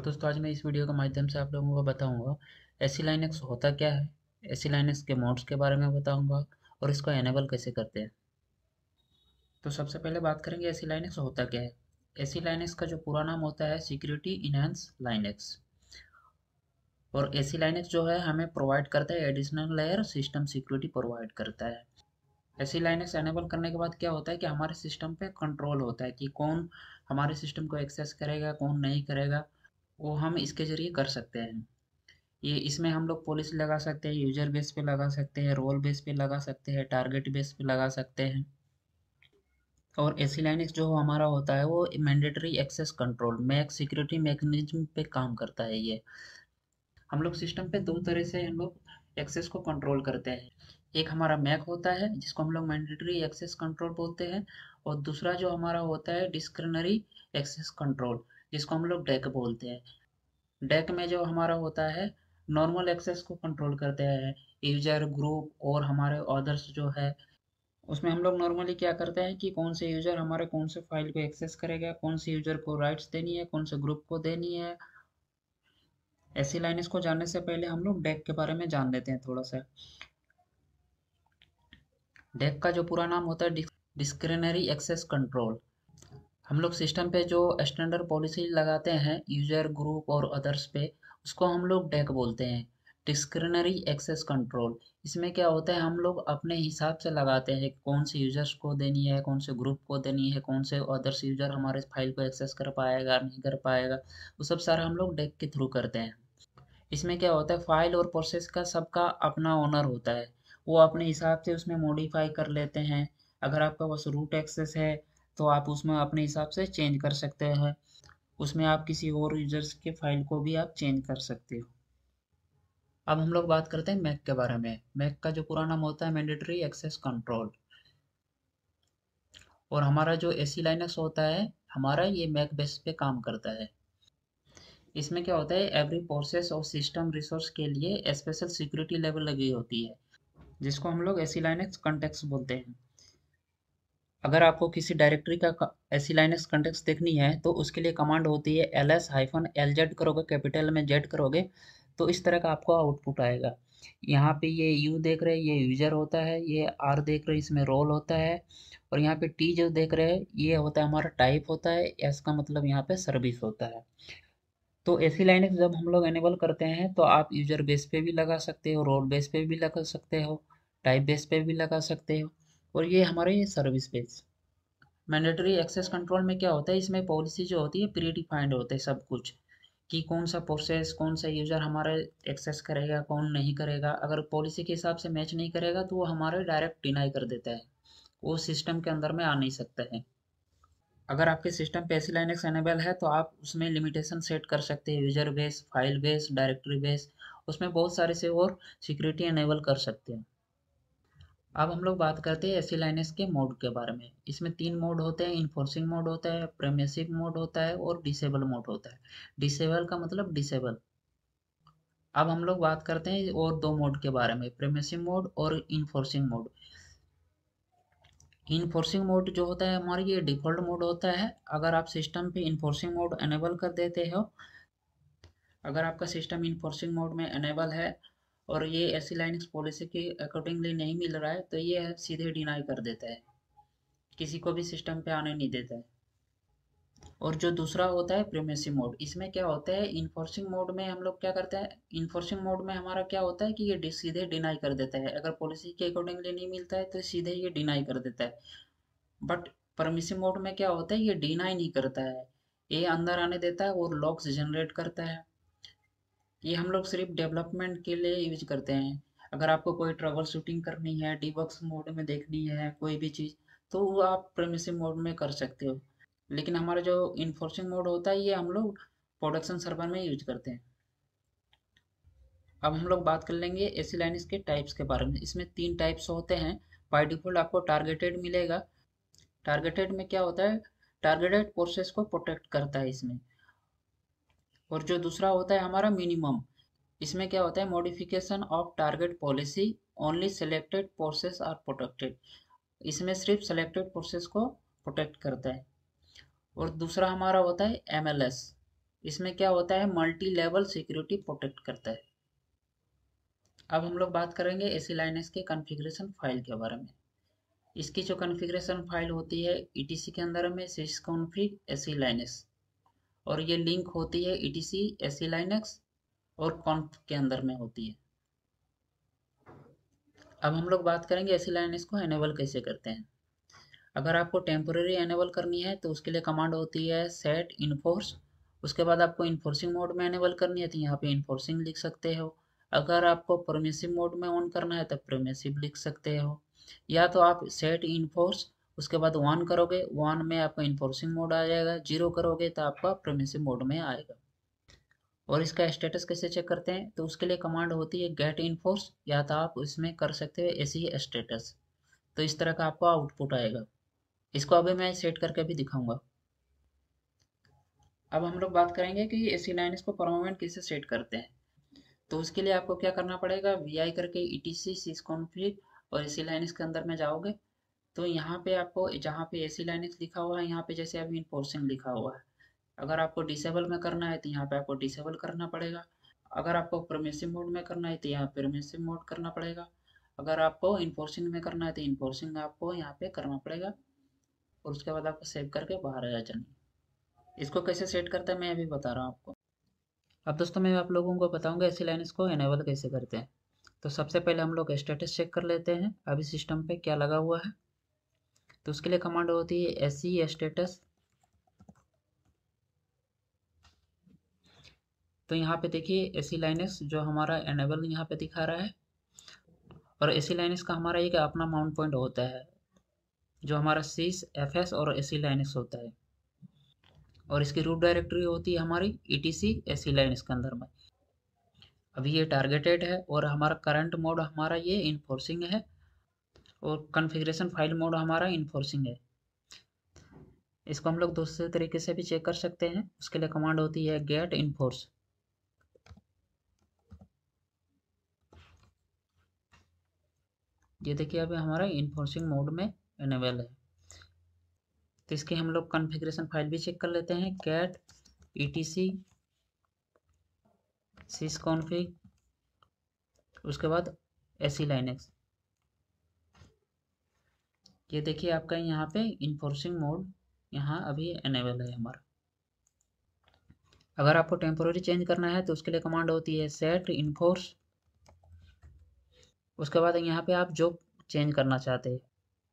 hello दोस्तों आज मैं इस वीडियो के माध्यम से आप लोगों को बताऊंगा एसी लाइनेक्स होता क्या है एसी लाइनेक्स के मोड्स के बारे में बताऊंगा और इसको एनेबल कैसे करते हैं तो सबसे पहले बात करेंगे एसी लाइनेक्स होता क्या है एसी लाइनेक्स का जो पूरा नाम होता है सिक्योरिटी इनहेंस लाइनेक्स और एसी लाइनेक्स जो है हमें प्रोवाइड करता है additional layer system security provide करता है ऐसी लाइनेक्स एनेबल करने के बाद क्या होता है कि हमारे सिस्टम पे कंट्रोल होता है कि कौन हमारे सिस्टम को एक्सेस करेगा कौन नहीं करेगा वो हम इसके ज़रिए कर सकते हैं ये इसमें हम लोग पॉलिसी लगा सकते हैं यूजर बेस पे लगा सकते हैं रोल बेस पे लगा सकते हैं टारगेट बेस पे लगा सकते हैं और ए सी लाइनिक्स जो हमारा होता है वो mandatory access control MAC security mechanism पे काम करता है ये हम लोग सिस्टम पे दो तरह से हम लोग एक्सेस को कंट्रोल करते हैं एक हमारा मैक होता है जिसको हम लोग मैंडेटरी एक्सेस कंट्रोल बोलते हैं और दूसरा जो हमारा होता है डिस्क्रिनरी एक्सेस कंट्रोल जिसको हम लोग डेक बोलते हैं डेक में जो हमारा होता है नॉर्मल एक्सेस को कंट्रोल करते हैं यूजर ग्रुप और हमारे ऑर्डर्स जो है उसमें हम लोग नॉर्मली क्या करते हैं कि कौन से यूजर हमारे कौन से फाइल को एक्सेस करेगा कौन से यूजर को राइट्स देनी है कौन से ग्रुप को देनी है ऐसी लाइनेस को जानने से पहले हम लोग डेक के बारे में जान लेते हैं थोड़ा सा डेक का जो पूरा नाम होता है डिस्क्रिनरी एक्सेस कंट्रोल हम लोग सिस्टम पे जो स्टैंडर्ड पॉलिसी लगाते हैं यूजर ग्रुप और अदर्स पे उसको हम लोग डेक बोलते हैं डिस्क्रिनरी एक्सेस कंट्रोल इसमें क्या होता है हम लोग अपने हिसाब से लगाते हैं कौन से यूजर्स को देनी है कौन से ग्रुप को देनी है कौन से अदर्स यूजर हमारे फाइल को एक्सेस कर पाएगा नहीं कर पाएगा वो सब सारा हम लोग डेक के थ्रू करते हैं इसमें क्या होता है फाइल और प्रोसेस का सबका अपना ओनर होता है वो अपने हिसाब से उसमें मॉडिफाई कर लेते हैं अगर आपका पास रूट एक्सेस है तो आप उसमें अपने हिसाब से चेंज कर सकते हैं उसमें आप किसी और यूजर्स के फाइल को भी आप चेंज कर सकते हो अब हम लोग बात करते हैं मैक के बारे में मैक का जो पूरा नाम होता है मैंडेटरी एक्सेस कंट्रोल और हमारा जो ए सी होता है हमारा ये मैक बेस पे काम करता है इसमें क्या होता है एवरी प्रोसेस और सिस्टम रिसोर्स के लिए स्पेशल सिक्योरिटी लेवल लगी होती है जिसको हम लोग ए सी लाइनक्स कंटेक्स बोलते हैं अगर आपको किसी डायरेक्टरी का ऐसी लाइनेक्स कंटेक्स देखनी है तो उसके लिए कमांड होती है L S hyphen L Z करोगे कैपिटल में जेड करोगे तो इस तरह का आपको आउटपुट आएगा यहाँ पे ये यू देख रहे हैं ये यूजर होता है ये आर देख रहे हैं इसमें रोल होता है और यहाँ पे टी जो देख रहे हैं ये होता है हमारा टाइप होता है एस का मतलब यहाँ पे सर्विस होता है तो ऐसी लाइनें जब हम लोग एनेबल करते हैं तो आप यूजर बेस पे भी लगा सकते हो रोल बेस पे भी लगा सकते हो टाइप बेस पे भी लगा सकते हो और ये हमारे service page mandatory access control में क्या होता है इसमें पॉलिसी जो होती है प्री डिफाइंड होते हैं सब कुछ कि कौन सा प्रोसेस कौन सा यूज़र हमारे एक्सेस करेगा कौन नहीं करेगा अगर पॉलिसी के हिसाब से मैच नहीं करेगा तो वो हमारे डायरेक्ट डिनाई कर देता है वो सिस्टम के अंदर में आ नहीं सकता है अगर आपके सिस्टम पे ऐसी लाइनेक्स एनेबल है तो आप उसमें लिमिटेशन सेट कर सकते हैं user base file base directory base उसमें बहुत सारे से और सिक्योरिटी एनेबल कर सकते हैं अब हम लोग बात करते हैं एसी लाइनेस के मोड के बारे में इसमें तीन मोड होते हैं इन्फोर्सिंग मोड होता है प्रेमेसिव मोड होता है और डिसेबल मोड होता है डिसेबल का मतलब डिसेबल अब हम लोग बात करते हैं और दो मोड के बारे में प्रेमेसिव मोड और इन्फोर्सिंग मोड इन्फोर्सिंग मोड जो होता है हमारे ये डिफॉल्ट मोड होता है अगर आप सिस्टम पे इन्फोर्सिंग मोड एनेबल कर देते हो अगर आपका सिस्टम इन्फोर्सिंग मोड में एनेबल है और ये ऐसी लाइनक्स पॉलिसी के अकॉर्डिंगली नहीं मिल रहा है तो ये सीधे डिनाई कर देता है किसी को भी सिस्टम पे आने नहीं देता है और जो दूसरा होता है प्रीमेसी मोड इसमें क्या होता है इन्फोर्सिंग मोड में हम लोग क्या करते हैं इन्फोर्सिंग मोड में हमारा क्या होता है कि ये सीधे डिनाई कर देता है अगर पॉलिसी के अकॉर्डिंगली नहीं मिलता है तो सीधे ये डिनाई कर देता है बट परमिशन मोड में क्या होता है ये डिनाई नहीं करता है ये अंदर आने देता है और लॉक्स जनरेट करता है ये हम लोग सिर्फ डेवलपमेंट के लिए यूज करते हैं अगर आपको कोई ट्रबल शूटिंग करनी है डिबक्स मोड में देखनी है कोई भी चीज़ तो वो आप प्रेमिसिंग मोड में कर सकते हो लेकिन हमारा जो इन्फोर्सिंग मोड होता है ये हम लोग प्रोडक्शन सर्वर में यूज करते हैं अब हम लोग बात कर लेंगे सी लाइनिस के टाइप्स के बारे में इसमें तीन टाइप्स होते हैं बाई डिफॉल्ट आपको टारगेटेड मिलेगा टारगेटेड में क्या होता है टारगेटेड प्रोसेस को प्रोटेक्ट करता है इसमें और जो दूसरा होता है हमारा मिनिमम इसमें क्या होता है modification of target policy only selected forces are protected इसमें सिर्फ सेलेक्टेड फोर्सेस को प्रोटेक्ट करता है और दूसरा हमारा होता है एम इसमें क्या होता है मल्टी लेवल सिक्योरिटी प्रोटेक्ट करता है अब हम लोग बात करेंगे सी लाइनेस के कॉन्फ़िगरेशन फाइल के बारे में इसकी जो कॉन्फ़िगरेशन फाइल होती है ईटीसी e के अंदर में सिस कॉन्फिग एसी लाइनेस और ये लिंक होती है E T C S Linux और कॉन्फ के अंदर में होती है अब हम लोग बात करेंगे एसी लाइन लाइनेक्स को एनेबल कैसे करते हैं अगर आपको टेम्पोरेरी एनेबल करनी है तो उसके लिए कमांड होती है सेट इनफोर्स उसके बाद आपको इन्फोर्सिंग मोड में एनेबल करनी है तो यहाँ पे इन्फोर्सिंग लिख सकते हो अगर आपको परमिसिव मोड में ऑन करना है तो परमिसिव लिख सकते हो या तो आप सेट इन्फोर्स उसके बाद वन करोगे वन में आपका इन्फोर्सिंग मोड आ जाएगा जीरो करोगे तो आपका प्रोमिसिव मोड में आएगा और इसका स्टेटस कैसे चेक करते हैं तो उसके लिए कमांड होती है गेट इन्फोर्स या तो आप इसमें कर सकते हो ऐसे ही स्टेटस तो इस तरह का आपको आउटपुट आएगा इसको अभी मैं सेट करके भी दिखाऊंगा अब हम लोग बात करेंगे कि ए सी लाइन इसको परमानेंट कैसे सेट करते हैं तो उसके लिए आपको क्या करना पड़ेगा वी आई करके ई टी सी सीस कॉन्फ्लिक और ए सी लाइन इसके अंदर में जाओगे तो यहाँ पे आपको जहाँ पे ए सी लाइनिक्स लिखा हुआ है यहाँ पे जैसे अभी इनफोर्सिंग लिखा हुआ है अगर आपको डिसेबल में करना है तो यहाँ पे आपको डिसेबल करना पड़ेगा अगर आपको प्रमेसिव मोड में करना है तो यहाँ प्रमेसिव मोड करना पड़ेगा अगर आपको इन्फोर्सिंग में करना है तो इन्फोर्सिंग आपको यहाँ पे करना पड़ेगा और उसके बाद आपको सेव करके बाहर आ जाएंगे इसको कैसे सेट करते हैं मैं अभी बता रहा हूँ आपको अब दोस्तों मैं आप लोगों को बताऊँगा ऐसी लाइन इसको एनेबल कैसे करते हैं तो सबसे पहले हम लोग स्टेटस चेक कर लेते हैं अभी सिस्टम पे क्या लगा हुआ है तो उसके लिए कमांड होती है एस सी स्टेटस तो यहाँ पे देखिए एसी लाइनेक्स e जो हमारा एनेबल यहाँ पे दिखा रहा है और एसी लाइनेक्स e का हमारा एक अपना माउंट पॉइंट होता है जो हमारा सीस एफ एस और एसी लाइनेक्स e होता है और इसकी रूट डायरेक्टरी होती है हमारी ई टी सी सी लाइनेक्स के अंदर में अभी ये टारगेटेड है और हमारा करंट मोड हमारा ये इन्फोर्सिंग है और कन्फिग्रेशन फाइल मोड हमारा इन्फोर्सिंग है इसको हम लोग दूसरे तरीके से भी चेक कर सकते हैं उसके लिए कमांड होती है गेट इन्फोर्स ये देखिए अभी हमारा इन्फोर्सिंग मोड में एनेबल है तो इसकी हम लोग कॉन्फ़िगरेशन फाइल भी चेक कर लेते हैं cat E T C sys config उसके बाद एसी लाइनेक्स ये देखिए आपका यहाँ पे इन्फोर्सिंग मोड यहाँ अभी एनेबल है हमारा अगर आपको टेम्पोरी चेंज करना है तो उसके लिए कमांड होती है सेट इन्फोर्स उसके बाद यहाँ पे आप जो चेंज करना चाहते हैं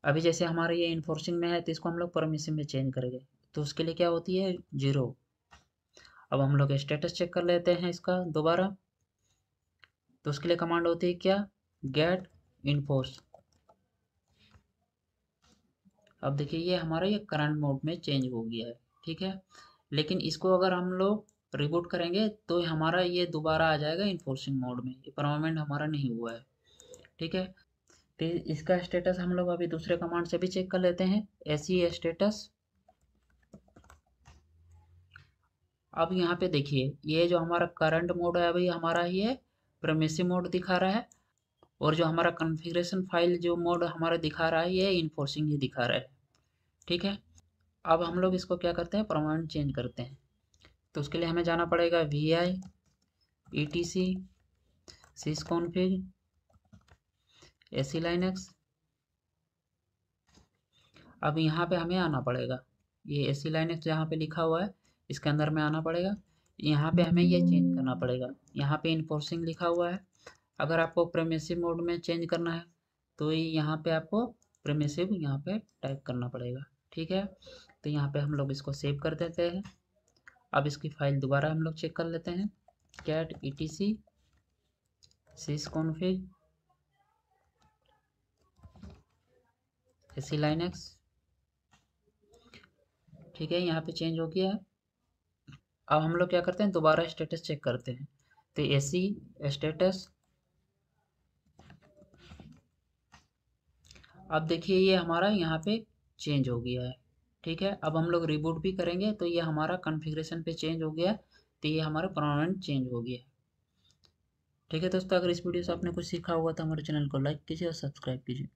अभी जैसे हमारे ये इन्फोर्सिंग में है तो इसको हम लोग परमिशन में चेंज करेंगे तो उसके लिए क्या होती है जीरो अब हम लोग स्टेटस चेक कर लेते हैं इसका दोबारा तो उसके लिए कमांड होती है क्या गेट इन्फोर्स अब देखिए ये हमारा ये करंट मोड में चेंज हो गया है ठीक है लेकिन इसको अगर हम लोग रिबूट करेंगे तो हमारा ये दोबारा आ जाएगा इन्फोर्सिंग मोड में ये परमानेंट हमारा नहीं हुआ है ठीक है तो इसका स्टेटस हम लोग अभी दूसरे कमांड से भी चेक कर लेते हैं ऐसी स्टेटस अब यहाँ पे देखिए ये जो हमारा करंट मोड है अभी हमारा ही प्रमेसी मोड दिखा रहा है और जो हमारा कॉन्फ़िगरेशन फाइल जो मोड हमारा दिखा रहा है ये इन्फोर्सिंग ही दिखा रहा है ठीक है अब हम लोग इसको क्या करते हैं परमानेंट चेंज करते हैं तो उसके लिए हमें जाना पड़ेगा V I E T C sys config A C Linux अब यहाँ पे हमें आना पड़ेगा ये ए सी एक्स जहाँ पे लिखा हुआ है इसके अंदर में आना पड़ेगा यहाँ पे हमें ये चेंज करना पड़ेगा यहाँ पे इन्फोर्सिंग लिखा हुआ है अगर आपको प्रेमेसिव मोड में चेंज करना है तो यहाँ पे आपको प्रेमेसिव यहाँ पे टाइप करना पड़ेगा ठीक है तो यहाँ पे हम लोग इसको सेव कर देते हैं अब इसकी फाइल दोबारा हम लोग चेक कर लेते हैं cat E T C sys config AC X ठीक है यहाँ पे चेंज हो गया है अब हम लोग क्या करते हैं दोबारा स्टेटस चेक करते हैं तो एसी स्टेटस अब देखिए ये हमारा यहाँ पे चेंज हो गया है ठीक है अब हम लोग रिबूट भी करेंगे तो ये हमारा कन्फिग्रेशन पे चेंज हो गया तो ये हमारा परमानेंट चेंज हो गया ठीक है दोस्तों अगर इस वीडियो से आपने कुछ सीखा होगा तो हमारे चैनल को लाइक कीजिए और सब्सक्राइब कीजिए